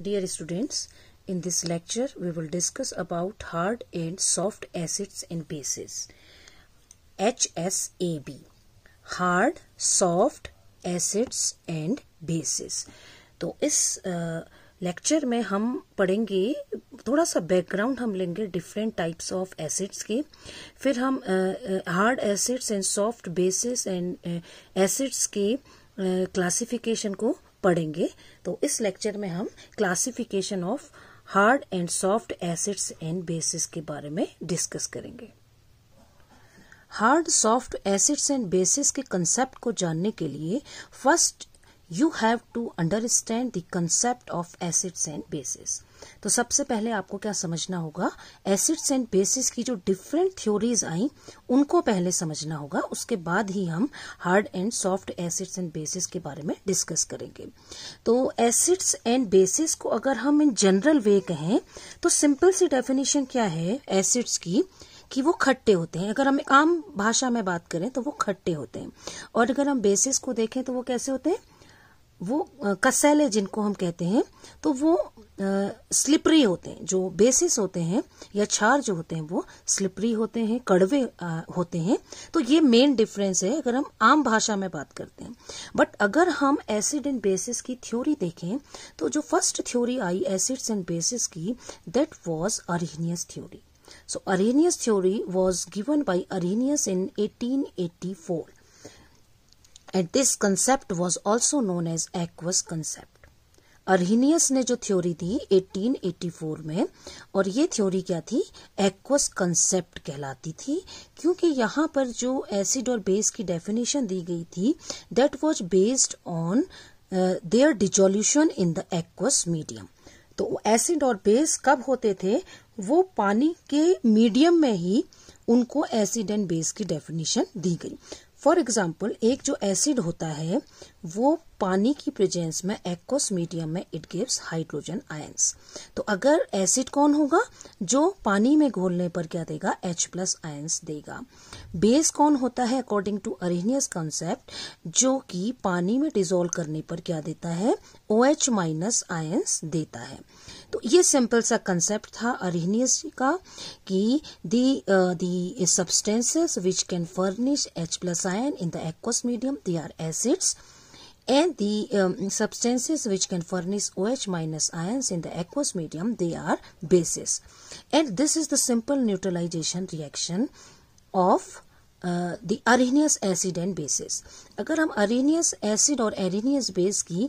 Dear students, in this lecture we will discuss about hard and soft acids and bases. HSAB Hard, Soft, Acids and Bases तो इस lecture में हम पढ़ेंगे थोड़ा सा background हम लेंगे डिफरेंट टाइप्स ऑफ एसिड्स के फिर हम hard acids and soft bases and acids के क्लासिफिकेशन को पढ़ेंगे तो इस लेक्चर में हम classification of hard and soft acids and bases के बारे में डिस्कस करेंगे hard soft acids and bases के कंसेप्ट को जानने के लिए first you have to understand the concept of acids and bases तो सबसे पहले आपको क्या समझना होगा एसिड्स एंड बेसिस की जो डिफरेंट थ्योरीज आई उनको पहले समझना होगा उसके बाद ही हम hard and soft acids and bases के बारे में डिस्कस करेंगे तो एसिड्स एंड बेसिस को अगर हम इन जनरल वे कहें तो सिंपल सी डेफिनेशन क्या है एसिड्स की कि वो खट्टे होते हैं अगर हम आम भाषा में बात करें तो वो खट्टे होते हैं और अगर हम बेसिस को देखें तो वो कैसे होते हैं वो कसैले जिनको हम कहते हैं तो वो स्लिपरी होते हैं जो बेसिस होते हैं या छार जो होते हैं वो स्लिपरी होते हैं कड़वे होते हैं तो ये मेन डिफरेंस है अगर हम आम भाषा में बात करते हैं बट अगर हम एसिड एंड बेसिस की थ्योरी देखें तो जो फर्स्ट थ्योरी आई एसिड्स एंड बेसिस की that was Arrhenius theory so Arrhenius theory was given by Arrhenius in 1884 and this concept was also known as aqueous concept Arrhenius ने जो theory दी 1884 में और ये थ्योरी क्या थी एक्वस कंसेप्ट कहलाती थी क्योंकि यहाँ पर जो एसिड और बेस की डेफिनेशन दी गई थी that was based on their dissolution in the aqueous medium तो एसिड और बेस कब होते थे वो पानी के मीडियम में ही उनको एसिड एंड बेस की डेफिनेशन दी गई फॉर एग्जाम्पल एक जो एसिड होता है वो पानी की प्रेजेंस में एक्वस मीडियम में इट गिव्स हाइड्रोजन आयंस तो अगर एसिड कौन होगा जो पानी में घोलने पर क्या देगा H प्लस आयंस देगा बेस कौन होता है अकॉर्डिंग टू अरेनियस कॉन्सेप्ट जो कि पानी में डिजोल्व करने पर क्या देता है OH माइनस आयंस देता है तो ये सिंपल सा कंसेप्ट था अरिहनियस का कि the the substances which can furnish H plus ion in the aqueous medium they are acids and the substances which can furnish O H minus ion in the aqueous medium they are bases and this is the simple neutralisation reaction of the Arrhenius acid and bases अगर हम अरिहनियस acid और एरिनियस base की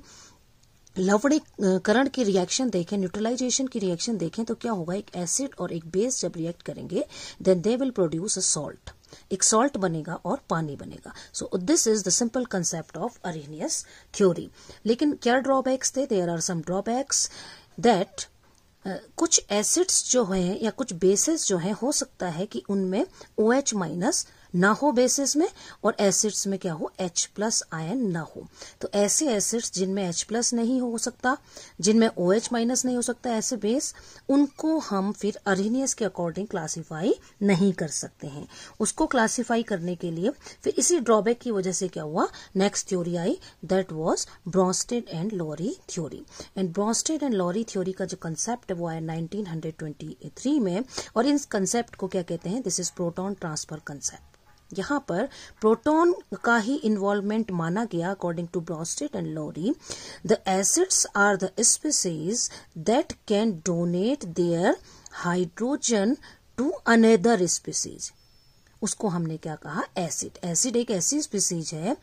लवणीकरण की reaction देखें neutralisation की reaction देखें तो क्या होगा एक एसिड और एक बेस जब रिएक्ट करेंगे then they will produce a salt एक सॉल्ट बनेगा और पानी बनेगा so this is the simple concept of Arrhenius theory लेकिन क्या ड्रॉबैक्स थे there are some drawbacks that कुछ एसिड्स जो हैं या कुछ बेसिस जो हैं हो सकता है कि उनमें ओ एच माइनस ना हो बेसिस में और एसिड्स में क्या हो एच प्लस आयन ना हो तो ऐसे एसिड्स जिनमें एच प्लस नहीं हो सकता जिनमें ओ एच माइनस नहीं हो सकता ऐसे बेस उनको हम फिर अरिनियस के अकॉर्डिंग क्लासीफाई नहीं कर सकते हैं उसको क्लासीफाई करने के लिए फिर इसी ड्रॉबैक की वजह से क्या हुआ नेक्स्ट थ्योरी आई that was Bronsted and Lowry theory and Bronsted and Lowry theory का जो कंसेप्ट है वो आया थ्री में और इस कंसेप्ट को क्या कहते हैं this is proton transfer concept यहाँ पर प्रोटॉन का ही इन्वॉल्वमेंट माना गया according to Bronsted and Lowry the acids are the species that can donate their hydrogen to another species उसको हमने क्या कहा एसिड एसिड एक ऐसी स्पीसीज है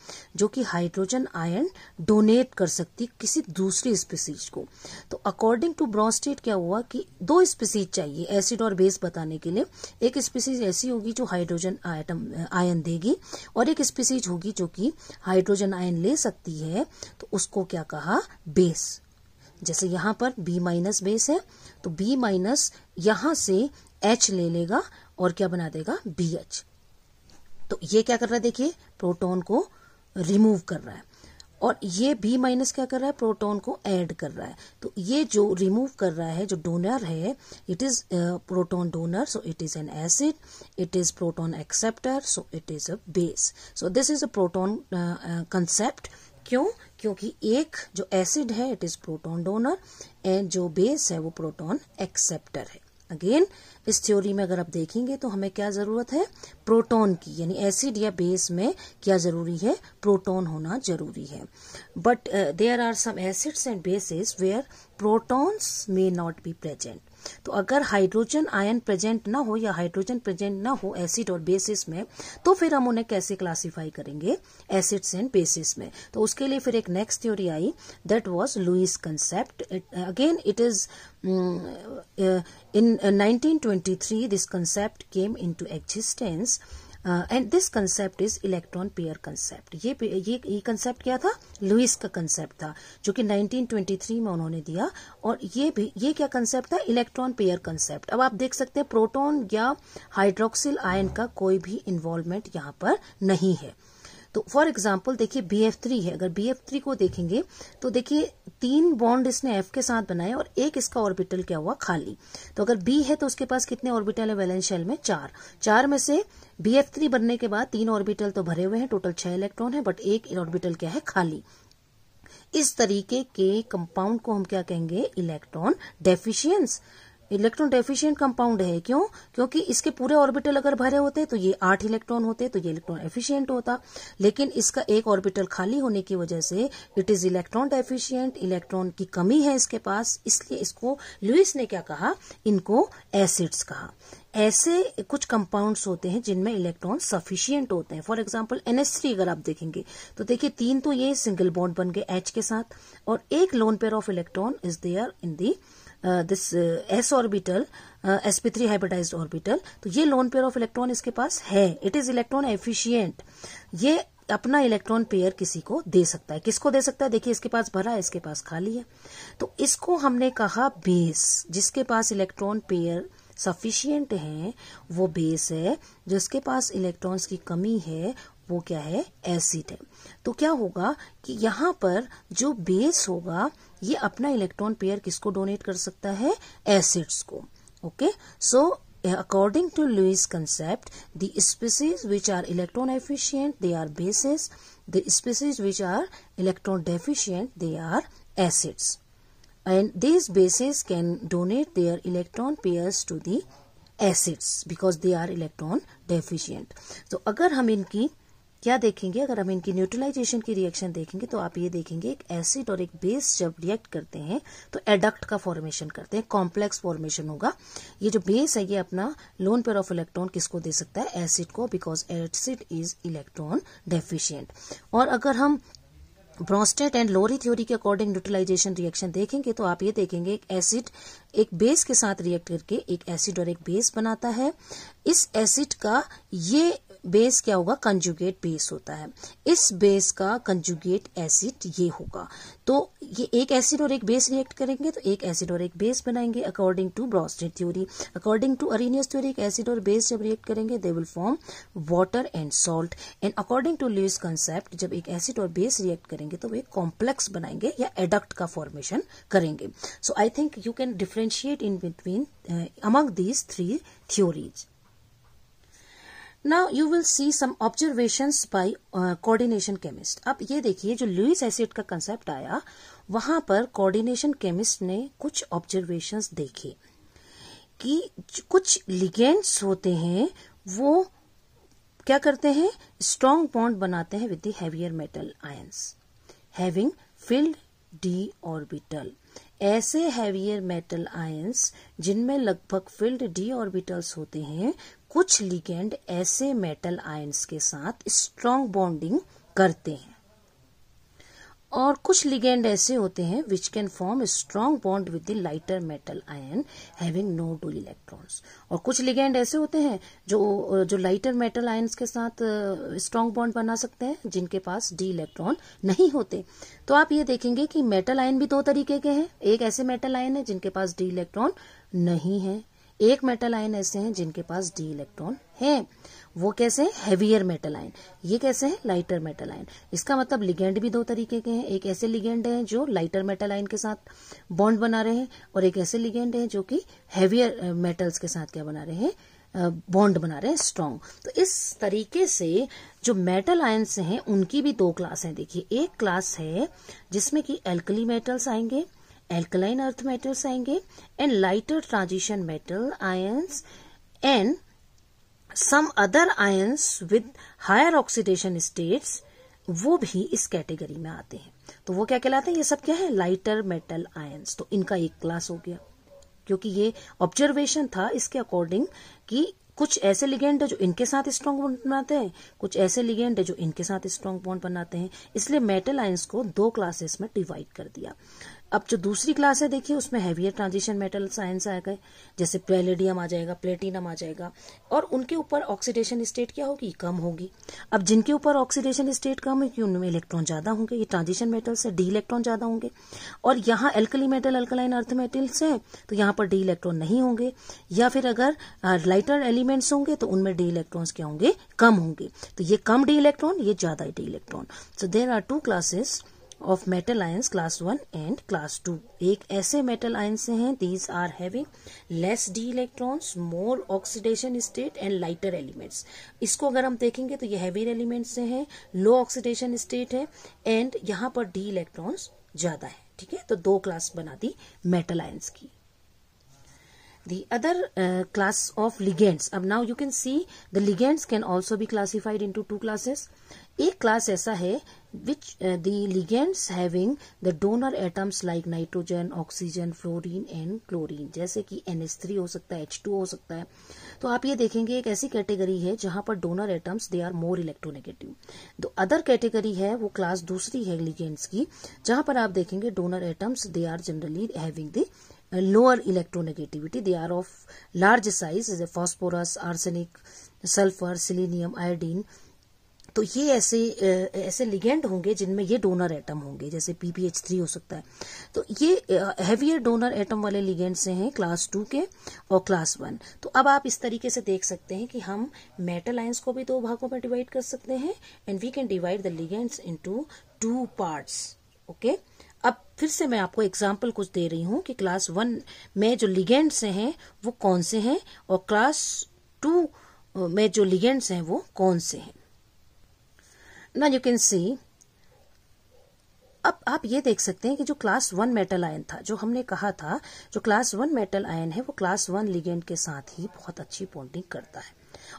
जो कि हाइड्रोजन आयन डोनेट कर सकती किसी दूसरी स्पीसीज को तो अकॉर्डिंग टू ब्रॉन्स्टेट क्या हुआ कि दो स्पीसीज चाहिए एसिड और बेस बताने के लिए एक स्पीसीज ऐसी होगी जो हाइड्रोजन आइटम आयन देगी और एक स्पीसीज होगी जो कि हाइड्रोजन आयन ले सकती है तो उसको क्या कहा बेस जैसे यहां पर बी माइनस बेस है तो बी माइनस यहां से एच ले लेगा और क्या बना देगा बी एच तो ये क्या कर रहा है देखिए प्रोटोन को रिमूव कर रहा है और ये बी माइनस क्या कर रहा है प्रोटोन को ऐड कर रहा है तो ये जो रिमूव कर रहा है जो डोनर है it is proton donor so it is an acid it is proton acceptor so it is a base so this is a proton concept क्यों क्योंकि एक जो एसिड है it is proton donor and जो base है वो proton acceptor है again इस थ्योरी में अगर आप देखेंगे तो हमें क्या जरूरत है प्रोटॉन की यानी एसिड या बेस में क्या जरूरी है प्रोटॉन होना जरूरी है but there are some acids and bases where protons may not be present तो अगर हाइड्रोजन आयन प्रेजेंट ना हो या हाइड्रोजन प्रेजेंट ना हो एसिड और बेसिस में तो फिर हम उन्हें कैसे क्लासीफाई करेंगे एसिड्स एंड बेसिस में तो उसके लिए फिर एक नेक्स्ट थ्योरी आई that was Lewis concept again it is in 1923 this concept came into existence and this concept is electron pair concept ये ये ये कंसेप्ट क्या था लुइस का कंसेप्ट था जो कि 1923 में उन्होंने दिया और ये भी ये क्या कंसेप्ट था इलेक्ट्रॉन पेयर कंसेप्ट अब आप देख सकते हैं प्रोटॉन या हाइड्रोक्सिल आयन का कोई भी इन्वॉल्वमेंट यहाँ पर नहीं है तो फॉर एग्जाम्पल देखिए बी एफ थ्री है अगर बी एफ थ्री को देखेंगे तो देखिए तीन बॉन्ड इसने एफ के साथ बनाए और एक इसका ऑर्बिटल क्या हुआ खाली तो अगर बी है तो उसके पास कितने ऑर्बिटल है वैलेंस शेल में चार चार में से बी एफ थ्री बनने के बाद तीन ऑर्बिटल तो भरे हुए हैं टोटल छह इलेक्ट्रॉन है बट एक ऑर्बिटल क्या है खाली इस तरीके के कंपाउंड को हम क्या कहेंगे electron deficiency electron deficient compound है क्यों क्योंकि इसके पूरे ऑर्बिटल अगर भरे होते तो ये आठ इलेक्ट्रॉन होते तो ये इलेक्ट्रॉन एफिशिएंट होता लेकिन इसका एक ऑर्बिटल खाली होने की वजह से it is electron deficient electron की कमी है इसके पास इसलिए इसको लुइस ने क्या कहा इनको एसिड्स कहा ऐसे कुछ कंपाउंड्स होते हैं जिनमें इलेक्ट्रॉन सफिशियंट होते हैं फॉर एग्जाम्पल एनएस अगर आप देखेंगे तो देखिए तीन तो ये सिंगल बॉन्ड बन गए एच के साथ और एक lone pair of electron is there in the this s orbital three hybridize orbital तो ये लोन पेयर ऑफ इलेक्ट्रॉन इसके पास है इट इज इलेक्ट्रॉन एफिशियंट ये अपना इलेक्ट्रॉन पेयर किसी को दे सकता है किसको दे सकता है देखिए इसके पास भरा है इसके पास खाली है तो इसको हमने कहा बेस जिसके पास इलेक्ट्रॉन पेयर सफिशियंट है वो बेस है जिसके पास इलेक्ट्रॉन्स की कमी है वो क्या है एसिड है तो क्या होगा कि यहाँ पर जो बेस होगा ये अपना इलेक्ट्रॉन पेयर किसको डोनेट कर सकता है एसिड्स को okay so according to Lewis concept the species which are electron efficient they are bases the species which are electron deficient they are acids and this bases can donate their electron pairs to the acids because they are electron deficient तो अगर हम इनकी क्या देखेंगे अगर हम इनकी neutralisation की रिएक्शन देखेंगे तो आप ये देखेंगे एक एसिड और एक बेस जब रिएक्ट करते हैं तो एडक्ट का फॉर्मेशन करते हैं कॉम्प्लेक्स फॉर्मेशन होगा ये जो बेस है ये अपना लोन पेयर ऑफ इलेक्ट्रॉन किसको दे सकता है एसिड को because acid is electron deficient और अगर हम ब्रॉस्टेट एंड लोरी थ्योरी के अकॉर्डिंग न्यूट्रलाइजेशन रिएक्शन देखेंगे तो आप ये देखेंगे एक एसिड एक बेस के साथ रिएक्ट करके एक एसिड और एक बेस बनाता है इस एसिड का ये बेस क्या होगा कंजुगेट बेस होता है इस बेस का कंजुगेट एसिड ये होगा तो ये एक एसिड और एक बेस रिएक्ट करेंगे तो एक एसिड और एक बेस बनाएंगे according to Bronsted theory according to Arrhenius theory एक एसिड और बेस जब रिएक्ट करेंगे they will form water and salt and according to Lewis concept जब एक एसिड और बेस रिएक्ट करेंगे तो वे कॉम्प्लेक्स बनाएंगे या एडक्ट का फॉर्मेशन करेंगे so I think you can differentiate in between among these three theories now you will see some observations by coordination chemist अब ये देखिए जो लुइस एसिड का कंसेप्ट आया वहां पर कोऑर्डिनेशन केमिस्ट ने कुछ ऑब्जर्वेशन देखे कि कुछ लिगेंड्स होते हैं वो क्या करते हैं स्ट्रॉन्ग बॉन्ड बनाते हैं with heavier metal ions having filled d orbital ऐसे हैवियर मेटल आयंस जिनमें लगभग फिल्ड डी ऑर्बिटल्स होते हैं कुछ लिगेंड ऐसे मेटल आयंस के साथ स्ट्रॉन्ग बॉन्डिंग करते हैं और कुछ लिगेंड ऐसे होते हैं which can form strong bond with the lighter metal ion having no two electrons और कुछ लिगेंड ऐसे होते हैं जो जो लाइटर मेटल आयन्स के साथ स्ट्रॉन्ग uh, बॉन्ड बना सकते हैं जिनके पास डी इलेक्ट्रॉन नहीं होते तो आप ये देखेंगे कि मेटल आयन भी दो तरीके के हैं एक ऐसे मेटल आयन है जिनके पास डी इलेक्ट्रॉन नहीं है एक मेटल आयन ऐसे हैं जिनके पास डी इलेक्ट्रॉन है वो कैसे हैं मेटल आयन ये कैसे हैं लाइटर मेटल आयन इसका मतलब लिगेंड भी दो तरीके के हैं एक ऐसे लिगेंड हैं जो लाइटर मेटल आयन के साथ बॉन्ड बना रहे हैं और एक ऐसे लिगेंड हैं जो कि हैवियर मेटल्स uh, के साथ क्या बना रहे हैं बॉन्ड uh, बना रहे हैं स्ट्रांग तो इस तरीके से जो मेटल आयन्स हैं उनकी भी दो क्लास हैं देखिए एक क्लास है जिसमें कि एल्कली मेटल्स आएंगे एल्कलाइन अर्थ मेटल्स आएंगे and lighter transition metal ions and some other ions with higher oxidation states वो भी इस कैटेगरी में आते हैं तो वो क्या कहलाते हैं ये सब क्या है लाइटर मेटल आयंस तो इनका एक क्लास हो गया क्योंकि ये ऑब्जर्वेशन था इसके अकॉर्डिंग कि कुछ ऐसे लिगेंड है जो इनके साथ स्ट्रांग बॉन्ड बनाते हैं कुछ ऐसे लिगेंड है जो इनके साथ स्ट्रांग बॉन्ड बनाते हैं इसलिए मेटल आयंस को दो क्लासेस में डिवाइड कर दिया अब जो दूसरी क्लास है देखिए उसमें हैवियर ट्रांजिशन मेटल साइंस आ गए जैसे पैलेडियम आ जाएगा प्लेटिनम आ जाएगा और उनके ऊपर ऑक्सीडेशन स्टेट क्या होगी कम होगी अब जिनके ऊपर ऑक्सीडेशन स्टेट कम होगी उनमें इलेक्ट्रॉन ज्यादा होंगे ये ट्रांजिशन मेटल से डी इलेक्ट्रॉन ज्यादा होंगे और यहाँ alkali metal alkaline earth metal से है तो यहाँ पर डी इलेक्ट्रॉन नहीं होंगे या फिर अगर लाइटर एलिमेंट्स होंगे तो उनमें डी इलेक्ट्रॉन क्या होंगे कम होंगे तो ये कम डी इलेक्ट्रॉन ये ज्यादा d electron so there are two classes of metal ions class one and class two एक ऐसे मेटल आयंस हैं these are having less d electrons more oxidation state and lighter elements इसको अगर हम देखेंगे तो ये हैवी एलिमेंट से हैं लो ऑक्सीडेशन स्टेट है एंड यहाँ पर डी इलेक्ट्रॉन्स ज्यादा है ठीक है तो दो क्लास बना दी मेटल आयंस की the other uh, class of ligands. ab now you can see the ligands can also be classified into two classes. एक क्लास ऐसा है which the ligands having the donor atoms like nitrogen oxygen fluorine and chlorine जैसे कि three हो सकता है H to हो सकता है तो आप ये देखेंगे एक ऐसी कैटेगरी है जहां पर donor atoms they are more electronegative दो अदर कैटेगरी है वो क्लास दूसरी है लिगेंड्स की जहां पर आप देखेंगे donor atoms they are generally having the lower electronegativity they are of large size phosphorus arsenic sulphur selenium iodine तो ये ऐसे ऐसे लिगेंड होंगे जिनमें ये डोनर एटम होंगे जैसे पीपीएच थ्री हो सकता है तो ये हैवियर डोनर एटम वाले लिगेंड से हैं क्लास टू के और क्लास वन तो अब आप इस तरीके से देख सकते हैं कि हम मेटल आयंस को भी दो भागों में डिवाइड कर सकते हैं and we can divide the ligands into two parts okay अब फिर से मैं आपको एग्जाम्पल कुछ दे रही हूँ कि क्लास वन में जो लिगेंड्स हैं वो कौन से हैं और क्लास टू में जो लिगेंड्स हैं वो कौन से हैं ना यू कैन सी अब आप ये देख सकते हैं कि जो क्लास वन मेटल आयन था जो हमने कहा था जो क्लास वन मेटल आयन है वो क्लास वन लिगेंड के साथ ही बहुत अच्छी बॉन्डिंग करता है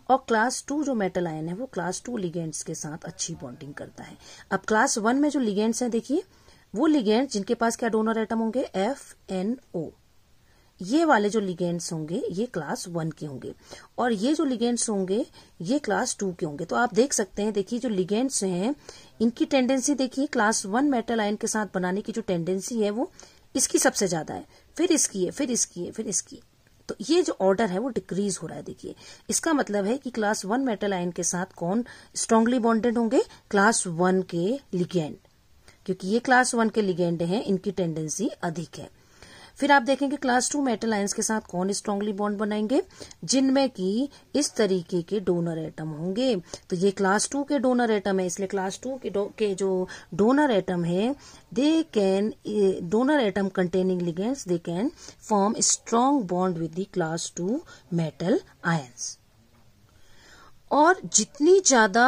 और क्लास टू जो मेटल आयन है वो क्लास टू लिगेंड्स के साथ अच्छी बॉन्डिंग करता है अब क्लास वन में जो लिगेंड्स हैं देखिए वो लिगेंड जिनके पास क्या डोनर आइटम होंगे एफ एन ओ ये वाले जो लिगेंड्स होंगे ये क्लास वन के होंगे और ये जो लिगेंड्स होंगे ये क्लास टू के होंगे तो आप देख सकते हैं देखिए जो लिगेंड्स हैं इनकी टेंडेंसी देखिए क्लास वन मेटल आयन के साथ बनाने की जो टेंडेंसी है वो इसकी सबसे ज्यादा है फिर इसकी है फिर इसकी है फिर इसकी है तो ये जो ऑर्डर है वो डिक्रीज हो रहा है देखिए इसका मतलब है कि क्लास वन मेटल आयन के साथ कौन स्ट्रांगली बॉन्डेड होंगे क्लास वन के लिगेंड क्योंकि ये क्लास वन के लिगेंड हैं इनकी टेंडेंसी अधिक है फिर आप देखेंगे क्लास टू मेटल आयंस के साथ कौन स्ट्रांगली बॉन्ड बनाएंगे जिनमें कि इस तरीके के डोनर एटम होंगे तो ये क्लास टू के डोनर एटम है इसलिए क्लास टू के, के जो डोनर एटम है they can donor atom containing ligands they can form strong bond with the class two metal ions और जितनी ज़्यादा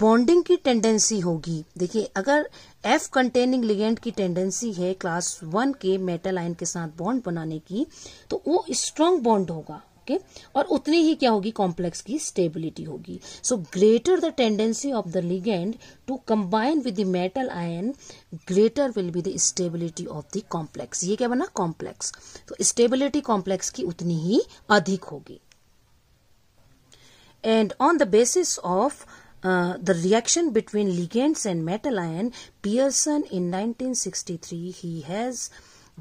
बॉन्डिंग की टेंडेंसी होगी देखिए अगर एफ कंटेनिंग लिगेंड की टेंडेंसी है क्लास वन के मेटल आयन के साथ बॉन्ड बनाने की तो वो स्ट्रांग बॉन्ड होगा ओके और उतनी ही क्या होगी कॉम्प्लेक्स की स्टेबिलिटी होगी so greater the tendency of the ligand to combine with the metal ion greater will be the stability of the complex ये क्या बना कॉम्प्लेक्स तो स्टेबिलिटी कॉम्प्लेक्स की उतनी ही अधिक होगी and on the basis of uh, the reaction between ligands and metal ion, Pearson in 1963 he has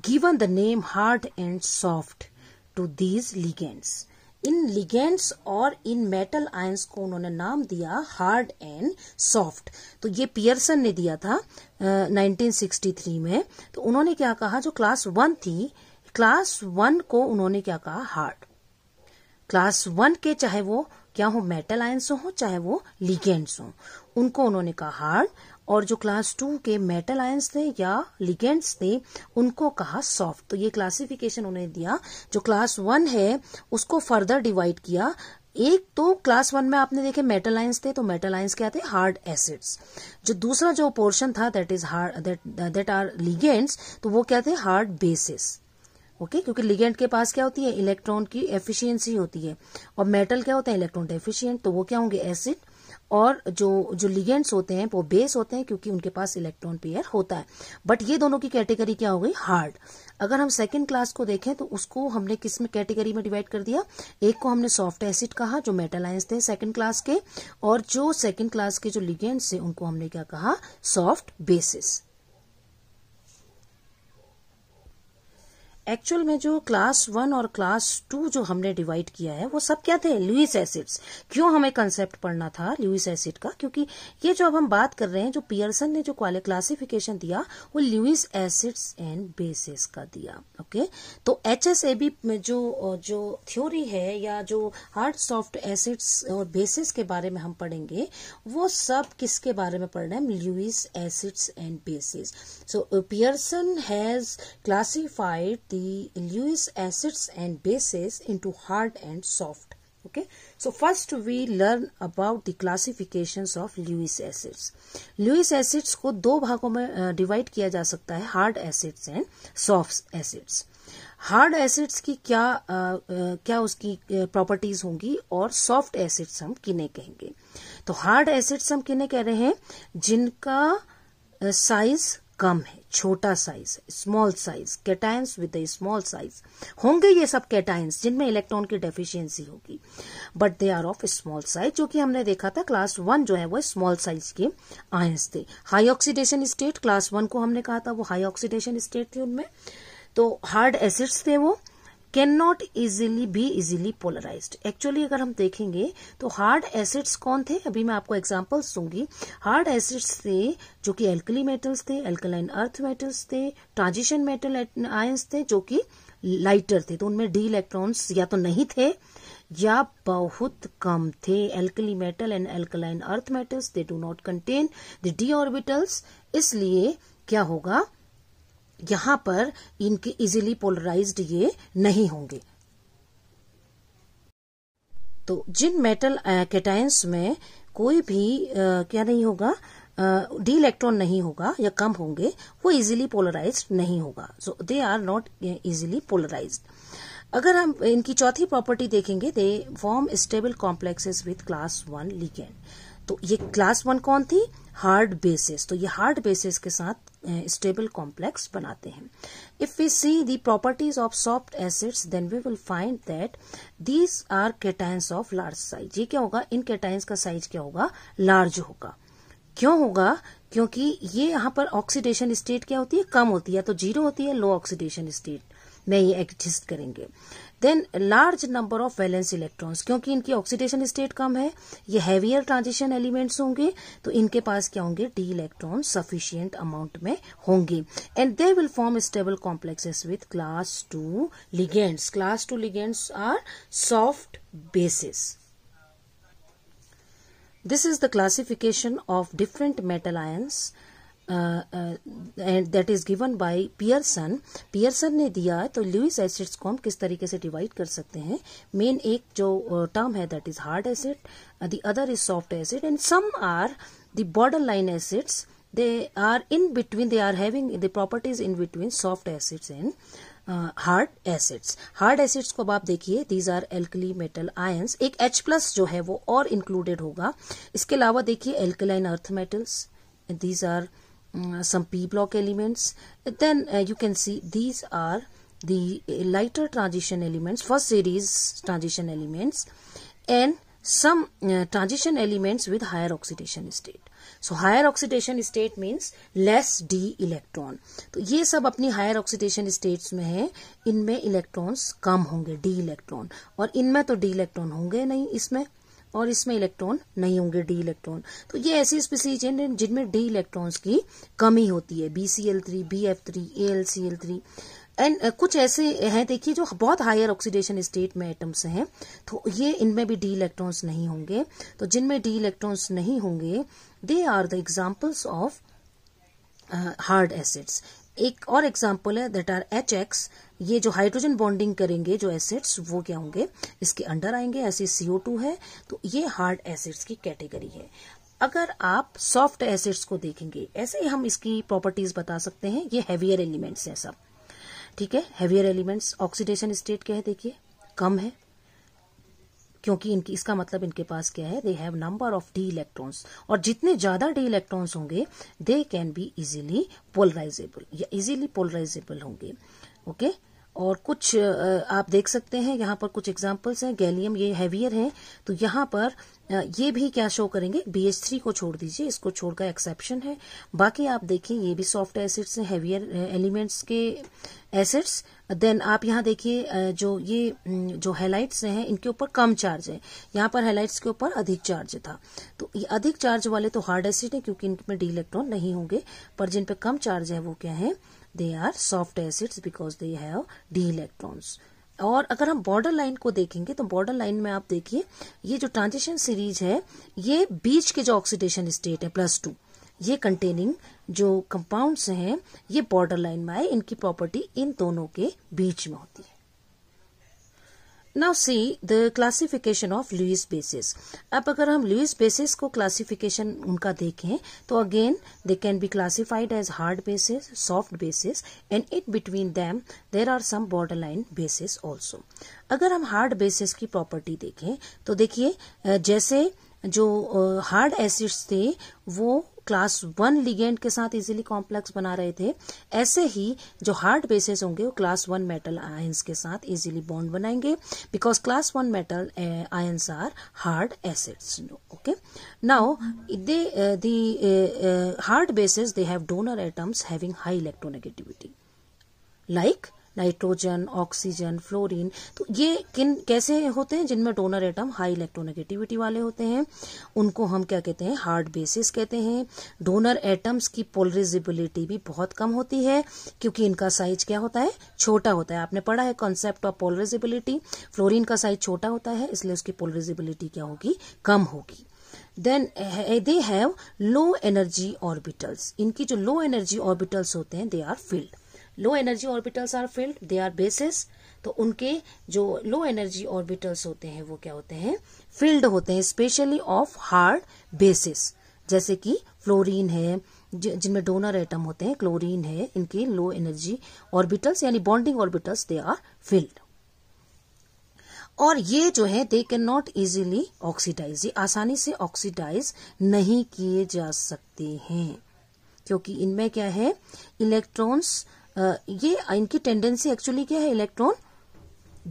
given the name hard and soft to these ligands. इन ligands और इन मेटल आयंस को उन्होंने नाम दिया हार्ड एंड सॉफ्ट तो ये Pearson ने दिया था uh, 1963 में तो उन्होंने क्या कहा जो क्लास वन थी क्लास वन को उन्होंने क्या कहा हार्ड क्लास वन के चाहे वो क्या हो मेटल आयंस हो चाहे वो लिगेंड्स हो उनको उन्होंने कहा हार्ड और जो क्लास टू के मेटल आयंस थे या लिगेंड्स थे उनको कहा सॉफ्ट तो ये क्लासिफिकेशन उन्होंने दिया जो क्लास वन है उसको फर्दर डिवाइड किया एक तो क्लास वन में आपने देखे मेटल आयंस थे तो मेटल आयंस क्या थे हार्ड एसिड्स जो दूसरा जो पोर्शन था that is hard that are ligands तो वो क्या थे हार्ड बेसिस ओके क्योंकि लिगेंड के पास क्या होती है इलेक्ट्रॉन की एफिशिएंसी होती है और मेटल क्या होता है इलेक्ट्रॉन डेफिशियंट तो वो क्या होंगे एसिड और जो जो लिगेंड्स होते हैं वो बेस होते हैं क्योंकि उनके पास इलेक्ट्रॉन पेयर होता है बट ये दोनों की कैटेगरी क्या हो गई हार्ड अगर हम सेकंड क्लास को देखें तो उसको हमने किस में कैटेगरी में डिवाइड कर दिया एक को हमने सॉफ्ट एसिड कहा जो मेटल आयंस थे सेकंड क्लास के और जो सेकंड क्लास के जो लिगेंड्स थे उनको हमने क्या कहा सॉफ्ट बेसिस एक्चुअल में जो क्लास वन और क्लास टू जो हमने डिवाइड किया है वो सब क्या थे लुइस एसिड्स क्यों हमें कंसेप्ट पढ़ना था लुइस एसिड का क्योंकि ये जो अब हम बात कर रहे हैं जो पियर्सन ने जो क्लासिफिकेशन दिया वो लुइस एसिड्स एंड बेसिस का दिया ओके तो एच एस ए बी में जो जो थ्योरी है या जो हार्ड सॉफ्ट एसिड्स और बेसिस के बारे में हम पढ़ेंगे वो सब किसके बारे में पढ़ रहे हैं acids and bases so Pearson has classified the Lewis acids and bases into hard and soft. Okay, so first we learn about the classifications of Lewis acids. Lewis acids को दो भागों में divide किया जा सकता है hard acids and soft acids. Hard acids की क्या आ, आ, क्या उसकी प्रॉपर्टीज होंगी और सॉफ्ट एसिड्स हम किने कहेंगे तो हार्ड एसिड्स हम किने कह रहे हैं जिनका साइज कम है छोटा size small size cations with a small size होंगे ये सब कैटाइंस जिनमें इलेक्ट्रॉन की डेफिशिएंसी होगी but they are of small size जो कि हमने देखा था क्लास वन जो है वो स्मॉल साइज के आयंस थे high oxidation state class one को हमने कहा था वो हाई ऑक्सीडेशन स्टेट थे उनमें तो हार्ड एसिड्स थे वो can not easily be easily polarize actually अगर हम देखेंगे तो हार्ड एसिड्स कौन थे अभी मैं आपको एग्जाम्पल्स दूंगी हार्ड एसिड्स थे जो कि एल्कली मेटल्स थे एल्कलाइन अर्थ मेटल्स थे ट्रांजिशन मेटल आयंस थे जो कि लाइटर थे तो उनमें डी इलेक्ट्रॉन्स या तो नहीं थे या बहुत कम थे alkali metal and alkaline earth metals they do not contain the d orbitals इसलिए क्या होगा यहां पर इनके इजीली पोलराइज्ड ये नहीं होंगे तो जिन मेटल कैटाइंस में कोई भी आ, क्या नहीं होगा डी इलेक्ट्रॉन नहीं होगा या कम होंगे वो इजीली पोलराइज नहीं होगा so they are not easily polarize अगर हम इनकी चौथी प्रॉपर्टी देखेंगे they form stable complexes with class one ligand तो ये क्लास वन कौन थी हार्ड बेसिस तो ये हार्ड बेसिस के साथ स्टेबल कॉम्प्लेक्स बनाते हैं if we see the properties of soft acids then we will find that these are cations of large size ये क्या होगा इन केटाइंस का साइज क्या होगा लार्ज होगा क्यों होगा क्योंकि ये यहाँ पर ऑक्सीडेशन स्टेट क्या होती है कम होती है तो जीरो होती है लो ऑक्सीडेशन स्टेट में ये एग्जिस्ट करेंगे then large number of valence electrons क्योंकि इनकी ऑक्सीडेशन स्टेट कम है ये हैवियर ट्रांजिशन एलिमेंट्स होंगे तो इनके पास क्या होंगे डी इलेक्ट्रॉन सफिशियंट अमाउंट में होंगे and they will form stable complexes with class two ligands class two ligands are soft bases This is the classification of different metal ions and that is given by Pearson Pearson ने दिया है तो Louis acids को हम किस तरीके से divide कर सकते हैं मेन एक जो टर्म uh, है that is hard acid the other is soft acid and some are the border line acids they are in between they are having the properties in between soft acids and hard acids hard acids को अब आप देखिए these are alkali metal ions एक H plus जो है वो और included होगा इसके अलावा देखिए alkaline earth metals these are some p block elements then uh, you can see these are the lighter transition elements first series transition elements and some uh, transition elements with higher oxidation state. So higher oxidation state means less d electron. तो ये सब अपनी higher oxidation states में है इनमें electrons कम होंगे d electron और इनमें तो d electron होंगे नहीं इसमें और इसमें इलेक्ट्रॉन नहीं होंगे डी इलेक्ट्रॉन तो ये ऐसी स्पीसीज हैं जिनमें डी इलेक्ट्रॉन्स की कमी होती है B C L three B F three A L C L three and कुछ ऐसे हैं देखिए जो बहुत हायर ऑक्सीडेशन स्टेट में एटम्स हैं तो ये इनमें भी डी इलेक्ट्रॉन्स नहीं होंगे तो जिनमें डी इलेक्ट्रॉन्स नहीं होंगे they are the examples of hard acids एक और एग्जाम्पल है दैट आर एच एक्स ये जो हाइड्रोजन बॉन्डिंग करेंगे जो एसिड्स वो क्या होंगे इसके अंडर आएंगे ऐसे सीओ टू है तो ये हार्ड एसिड्स की कैटेगरी है अगर आप सॉफ्ट एसिड्स को देखेंगे ऐसे हम इसकी प्रॉपर्टीज बता सकते हैं ये हैवियर एलिमेंट्स हैं सब ठीक है हैवियर एलिमेंट्स ऑक्सीडेशन स्टेट क्या है देखिए कम है क्योंकि इनकी इसका मतलब इनके पास क्या है they have number of d electrons और जितने ज्यादा डी इलेक्ट्रॉन्स होंगे they can be easily polarizable या इजीली पोलराइजेबल होंगे ओके okay? और कुछ आप देख सकते हैं यहाँ पर कुछ एग्जाम्पल्स हैं गैलियम ये हैवियर है तो यहाँ पर ये भी क्या शो करेंगे बी एच थ्री को छोड़ दीजिए इसको छोड़कर एक्सेप्शन है बाकी आप देखिए ये भी सॉफ्ट एसिड्स हैं हैवियर एलिमेंट्स के एसिड्स देन आप यहाँ देखिए जो ये जो हेलाइट्स हैं इनके ऊपर कम चार्ज है यहाँ पर हेलाइट्स के ऊपर अधिक चार्ज था तो ये अधिक चार्ज वाले तो हार्ड एसिड है क्योंकि इनमें डी इलेक्ट्रॉन नहीं होंगे पर जिनपे कम चार्ज है वो क्या है they are soft acids because they have d electrons और अगर हम बॉर्डर लाइन को देखेंगे तो बॉर्डर लाइन में आप देखिए ये जो ट्रांजिशन सीरीज है ये बीच के जो ऑक्सीडेशन स्टेट है प्लस टू ये कंटेनिंग जो कंपाउंड्स हैं ये बॉर्डर लाइन में आए इनकी प्रॉपर्टी इन दोनों के बीच में होती है now see the classification of Lewis bases अब अगर हम लुइस बेसिस को क्लासिफिकेशन उनका देखें तो again they can be classified as hard bases soft bases and it between them there are some border line bases also अगर हम hard basis की प्रॉपर्टी देखें तो देखिए जैसे जो हार्ड एसिड्स थे वो क्लास वन लिगेंड के साथ इजीली कॉम्प्लेक्स बना रहे थे ऐसे ही जो हार्ड बेसेस होंगे वो क्लास वन मेटल आयंस के साथ इजीली बॉन्ड बनाएंगे because class one metal ions are hard acids okay now they the hard bases they have donor atoms having high electronegativity like nitrogen oxygen fluorine तो ये किन कैसे होते हैं जिनमें डोनर एटम हाई इलेक्ट्रोनेगेटिविटी वाले होते हैं उनको हम क्या कहते हैं हार्ड बेसिस कहते हैं डोनर एटम्स की पोलरिजिबिलिटी भी बहुत कम होती है क्योंकि इनका साइज क्या होता है छोटा होता है आपने पढ़ा है कॉन्सेप्ट ऑफ पोलरिजिबिलिटी फ्लोरिन का साइज छोटा होता है इसलिए उसकी पोलरिजिबिलिटी क्या होगी कम होगी then they have low energy orbitals इनकी जो लो एनर्जी ऑर्बिटल्स होते हैं they are filled low energy orbitals are filled they are bases तो उनके जो लो एनर्जी ऑर्बिटल्स होते हैं वो क्या होते हैं फिल्ड होते हैं स्पेशली ऑफ हार्ड बेसिस जैसे कि फ्लोरीन है जिनमें डोनर एटम होते हैं क्लोरीन है इनके लो एनर्जी ऑर्बिटल्स यानी bonding orbitals they are filled और ये जो है they can not easily oxidise ये आसानी से ऑक्सीडाइज नहीं किए जा सकते हैं क्योंकि इनमें क्या है इलेक्ट्रॉन्स ये इनकी टेंडेंसी एक्चुअली क्या है इलेक्ट्रॉन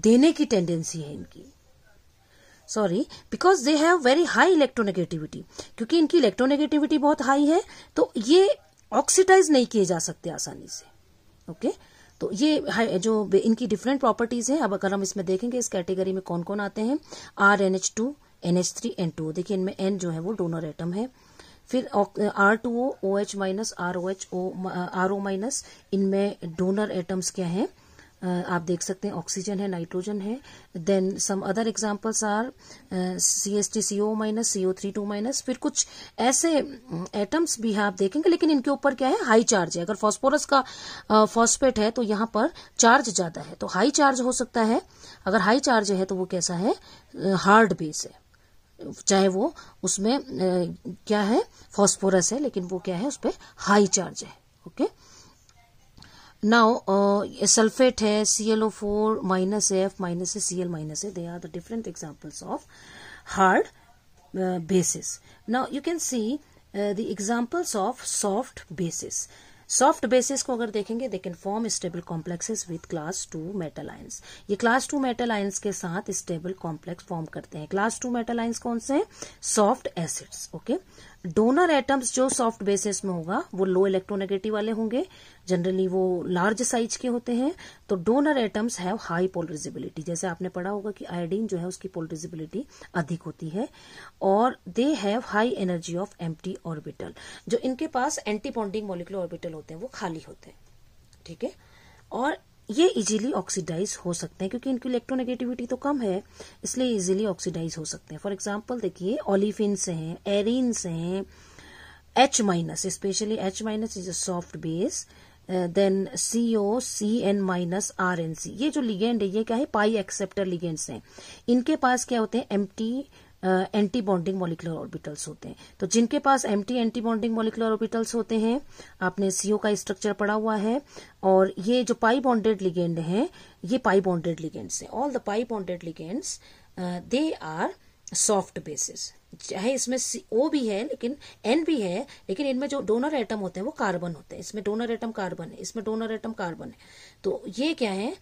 देने की टेंडेंसी है इनकी sorry because they have very high electronegativity क्योंकि इनकी इलेक्ट्रोनेगेटिविटी बहुत हाई है तो ये ऑक्सीडाइज नहीं किए जा सकते आसानी से ओके okay? तो ये जो इनकी डिफरेंट प्रॉपर्टीज हैं अब अगर हम इसमें देखेंगे इस कैटेगरी में कौन कौन आते हैं R N H two N H three N two देखिए इनमें एन जो है वो डोनर एटम है फिर R two O O H minus R O H O R O minus इनमें डोनर एटम्स क्या हैं uh, आप देख सकते हैं ऑक्सीजन है नाइट्रोजन है then some other examples are C S T C O minus C O three two minus फिर कुछ ऐसे एटम्स uh, भी हैं आप देखेंगे लेकिन इनके ऊपर क्या है हाई चार्ज है अगर फॉस्फोरस का uh, है तो यहाँ पर चार्ज ज्यादा है तो हाई चार्ज हो सकता है अगर हाई चार्ज है तो वो कैसा है हार्ड uh, बेस है चाहे वो उसमें क्या है फॉस्फोरस है लेकिन वो क्या है उस पर हाई चार्ज है ओके नाउ सल्फेट है C L O four minus F minus है सी एल माइनस है they are the different examples of hard bases now you can see the examples of soft bases soft bases को अगर देखेंगे they can form stable complexes with class two metal ions ये class two metal ions के साथ stable complex form करते हैं class two metal ions कौन से हैं soft acids okay donor atoms जो सॉफ्ट बेसिस में होगा वो लो इलेक्ट्रोनेगेटिव वाले होंगे जनरली वो लार्ज साइज के होते हैं तो donor atoms have high polarisability जैसे आपने पढ़ा होगा कि आयोडीन जो है उसकी पोलरिजिबिलिटी अधिक होती है और they have high energy of empty orbital जो इनके पास एंटी बॉन्डिंग मोलिकुलर ऑर्बिटल होते हैं वो खाली होते हैं ठीक है और ये इजीली ऑक्सीडाइज हो सकते हैं क्योंकि इनकी इलेक्ट्रोनेगेटिविटी तो कम है इसलिए इजीली ऑक्सीडाइज हो सकते हैं फॉर एग्जाम्पल देखिए ऑलिफिन से हैं एरिन से हैं H minus specially H minus is a soft base then C O C N minus R N C ये जो लिगेंड है ये क्या है पाई एक्सेप्टर लिगेंड्स हैं इनके पास क्या होते हैं empty anti bonding molecular orbitals होते हैं तो जिनके पास empty antibonding anti bonding orbitals होते हैं आपने सीओ का स्ट्रक्चर पढ़ा हुआ है और ये जो पाई बॉन्डेड लिगेंड है ये पाई बॉन्डेड लिगेंड्स हैं all the pi bonded ligands they are soft bases चाहे इसमें ओ भी है लेकिन एन भी है लेकिन इनमें जो डोनर एटम होते हैं वो कार्बन होते हैं इसमें डोनर एटम कार्बन है इसमें डोनर एटम कार्बन है तो ये क्या है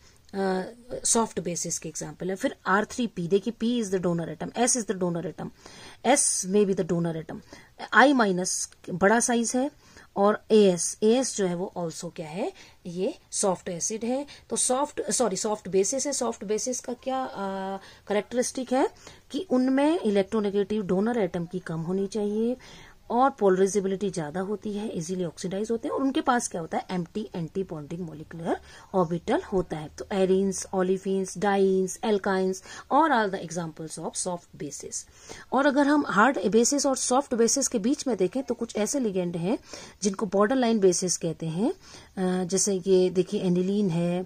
सॉफ्ट बेसिस के एग्जाम्पल है फिर आर थ्री पी देखिए P is the donor atom S is the donor atom S may be the donor atom I minus बड़ा साइज है और एस एस जो है वो ऑल्सो क्या है ये सॉफ्ट एसिड है तो सॉफ्ट सॉरी सॉफ्ट बेसिस है सॉफ्ट बेसिस का क्या करेक्टरिस्टिक है कि उनमें इलेक्ट्रोनेगेटिव डोनर एटम की कम होनी चाहिए और पोलराइजेबिलिटी ज्यादा होती है इजीली ऑक्सीडाइज होते हैं और उनके पास क्या होता है empty anti bonding molecular orbital होता है तो एरिन्स ऑलिफिन्स डाइन्स एल्काइंस और are the examples of soft bases और अगर हम हार्ड बेसिस और सॉफ्ट बेसिस के बीच में देखें तो कुछ ऐसे लिगेंड हैं जिनको बॉर्डर लाइन बेसिस कहते हैं जैसे ये देखिए एनिलीन है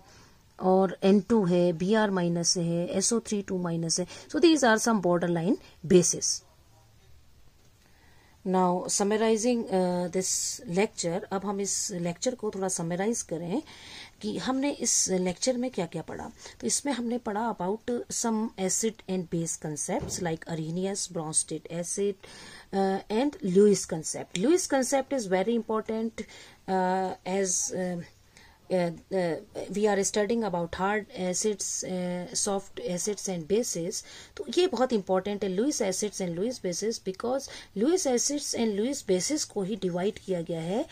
और एन टू है बी आर माइनस है एसओ थ्री टू माइनस है so these are some border line bases now summarising this lecture अब हम इस लेक्चर को थोड़ा समराइज करें कि हमने इस लेक्चर में क्या क्या पढ़ा तो इसमें हमने पढ़ा about some acid and base concept like Arrhenius Bronsted acid and Lewis concept Lewis concept is very important as we are studying about hard acids soft acids and bases तो ये बहुत इंपॉर्टेंट है Lewis acids and Lewis bases because Lewis acids and Lewis bases को ही divide किया गया है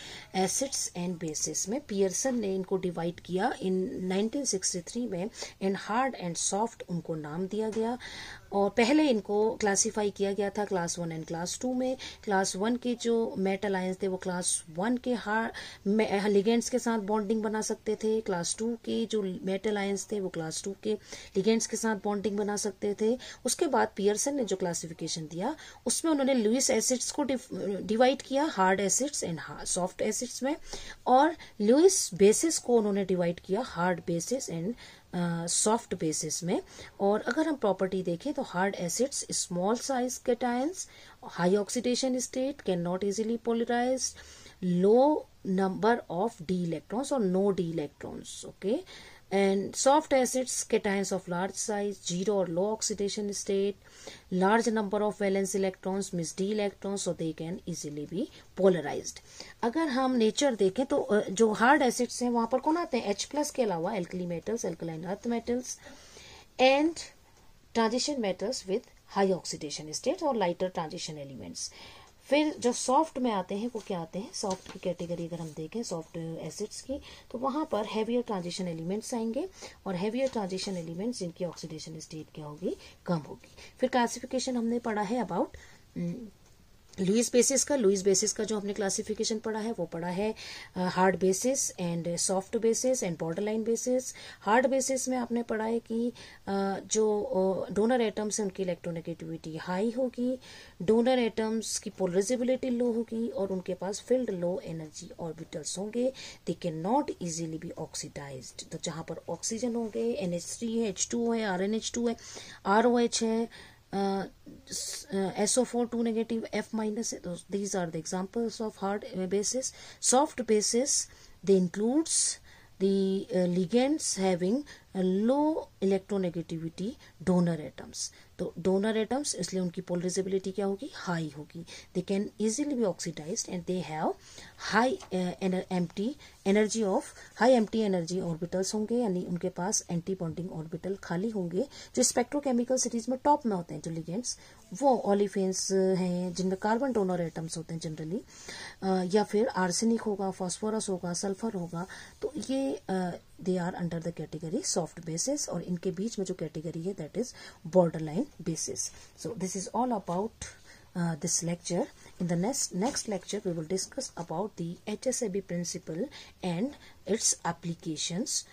acids and bases में पियर्सन ने इनको डिवाइड किया इन 1963 में एंड हार्ड एंड सॉफ्ट उनको नाम दिया गया और पहले इनको क्लासीफाई किया गया था class one and class two में क्लास वन के जो मेटल आयंस थे वो क्लास वन के हार लिगेंट्स के साथ बॉन्डिंग बना सकते थे क्लास टू के जो मेटल आयंस थे वो क्लास टू के लिगेंट्स के साथ बॉन्डिंग बना सकते थे उसके बाद पियर्सन ने जो क्लासिफिकेशन दिया उसमें उन्होंने लुइस एसिड्स को डिवाइड किया hard acids and soft acids में और लुइस बेसिस को उन्होंने डिवाइड किया hard bases and soft bases में और अगर हम प्रॉपर्टी देखें तो हार्ड एसिड्स स्मॉल साइज के cations high oxidation state can not easily polarise low number of d electrons और no d electrons okay and soft acids cations of large size zero or low oxidation state large number of valence electrons means d electrons so they can easily be polarized agar hum nature dekhe to jo hard acids hain wahan par kon aate hain H plus ke alawa alkali metals alkaline earth metals and transition metals with high oxidation state or lighter transition elements फिर जो soft में आते हैं वो क्या आते हैं soft की कैटेगरी अगर हम देखें सॉफ्ट एसिड्स की तो वहाँ पर हैवियर ट्रांजिशन एलिमेंट्स आएंगे और हैवियर ट्रांजिशन एलिमेंट्स जिनकी ऑक्सीडेशन स्टेट क्या होगी कम होगी फिर क्लासिफिकेशन हमने पढ़ा है अबाउट लुइस बेसिस का लुइस बेसिस का जो हमने क्लासिफिकेशन पढ़ा है वो पढ़ा है hard bases and soft bases and borderline bases hard bases में आपने पढ़ा है कि uh, जो डोनर uh, एटम्स हैं उनकी इलेक्ट्रोनेगेटिविटी हाई होगी डोनर एटम्स की पोलराइजेबिलिटी लो होगी और उनके पास फील्ड लो एनर्जी ऑर्बिटल्स होंगे they can not easily be oxidise तो जहाँ पर ऑक्सीजन होंगे एन एच थ्री है एच टू है आर एन एच टू है आर ओ एच है uh, SO4 2 negative F minus those these are the examples of hard bases soft bases they includes the uh, ligands having a low electronegativity donor atoms तो donor atoms इसलिए उनकी polarisability क्या होगी high होगी they can easily be oxidise and they have high empty energy of high empty energy orbitals होंगे यानी उनके पास anti bonding orbital खाली होंगे जो स्पेक्ट्रोकेमिकल सीरीज में टॉप में होते हैं जो लिगेंड्स वो ऑलिफेंस हैं जिनमें कार्बन डोनर एटम्स होते हैं जनरली या फिर आर्सेनिक होगा फॉस्फोरस होगा सल्फर होगा तो ये they are under the category soft bases और इनके बीच में जो कैटेगरी है that is border line bases so this is all about uh, this lecture. In the next, next lecture, we will discuss about the HSAB principle and its applications.